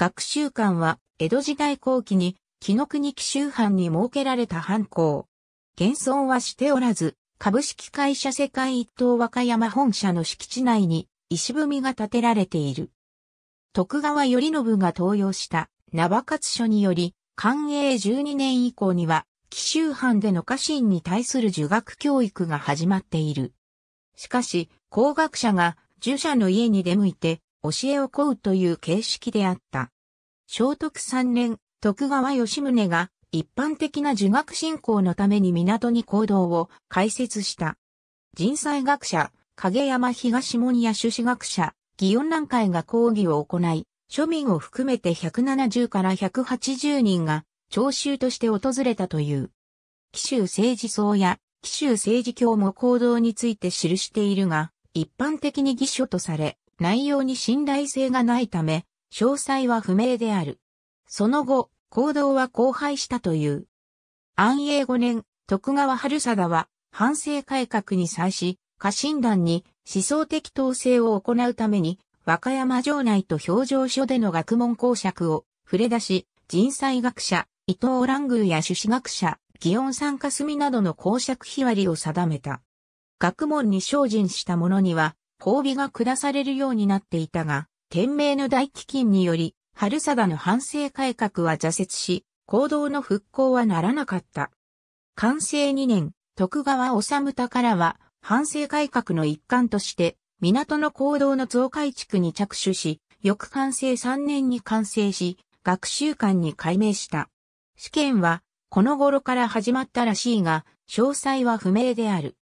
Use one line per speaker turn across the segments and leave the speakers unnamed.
学習館は、江戸時代後期に、木の国紀州藩に設けられた藩校。現存はしておらず、株式会社世界一等和歌山本社の敷地内に、石踏みが建てられている。徳川頼信が登用した、縄勝書により、寛永12年以降には、紀州藩での家臣に対する儒学教育が始まっている。しかし、工学者が、儒者の家に出向いて、教えを請うという形式であった。聖徳三年、徳川吉宗が一般的な儒学振興のために港に行動を開設した。人災学者、影山東門や朱子学者、祇園南会が講義を行い、庶民を含めて170から180人が聴衆として訪れたという。紀州政治層や紀州政治教も行動について記しているが、一般的に義書とされ、内容に信頼性がないため、詳細は不明である。その後、行動は荒廃したという。安永5年、徳川春貞は、反省改革に際し、家臣団に思想的統制を行うために、和歌山城内と表情所での学問公爵を触れ出し、人災学者、伊藤蘭宮や朱子学者、祇園参加隅などの公爵日割りを定めた。学問に精進した者には、褒美が下されるようになっていたが、天命の大飢饉により、春貞の反省改革は挫折し、行動の復興はならなかった。完成2年、徳川治からは、反省改革の一環として、港の行動の増改築に着手し、翌完成3年に完成し、学習館に改名した。試験は、この頃から始まったらしいが、詳細は不明である。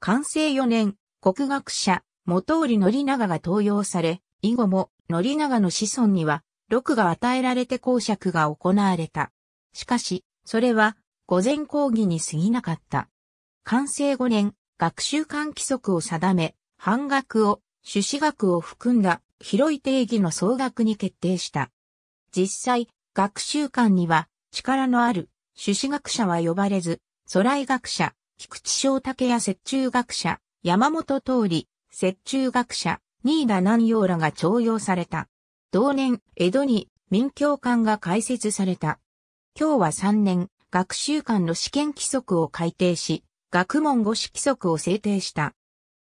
完成4年、国学者、元織宣長が登用され、以後も宣長の子孫には、禄が与えられて公爵が行われた。しかし、それは、御前講義に過ぎなかった。完成5年、学習間規則を定め、半額を、朱子学を含んだ広い定義の総額に決定した。実際、学習間には力のある朱子学者は呼ばれず、空来学者、菊池翔武や雪中学者、山本通り、雪中学者、新田南陽らが徴用された。同年、江戸に民教館が開設された。今日は3年、学習館の試験規則を改定し、学問語詞規則を制定した。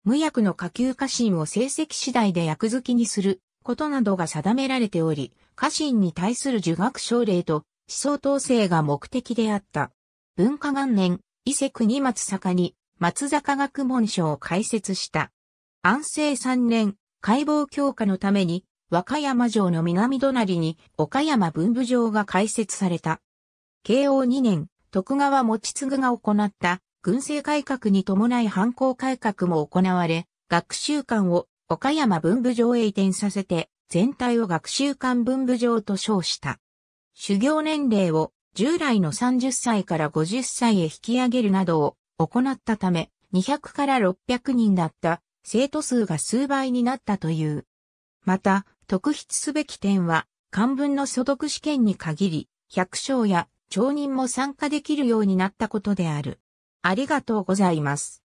無役の下級家臣を成績次第で役付きにすることなどが定められており、家臣に対する儒学奨励と思想統制が目的であった。文化元年、伊勢国松坂に松坂学問所を開設した。安政3年、解剖強化のために、和歌山城の南隣に岡山文部城が開設された。慶応2年、徳川持次が行った軍政改革に伴い反抗改革も行われ、学習館を岡山文部城へ移転させて、全体を学習館文部城と称した。修行年齢を従来の30歳から50歳へ引き上げるなどを行ったため、200から600人だった生徒数が数倍になったという。また、特筆すべき点は、漢文の所得試験に限り、百姓や町人も参加できるようになったことである。ありがとうございます。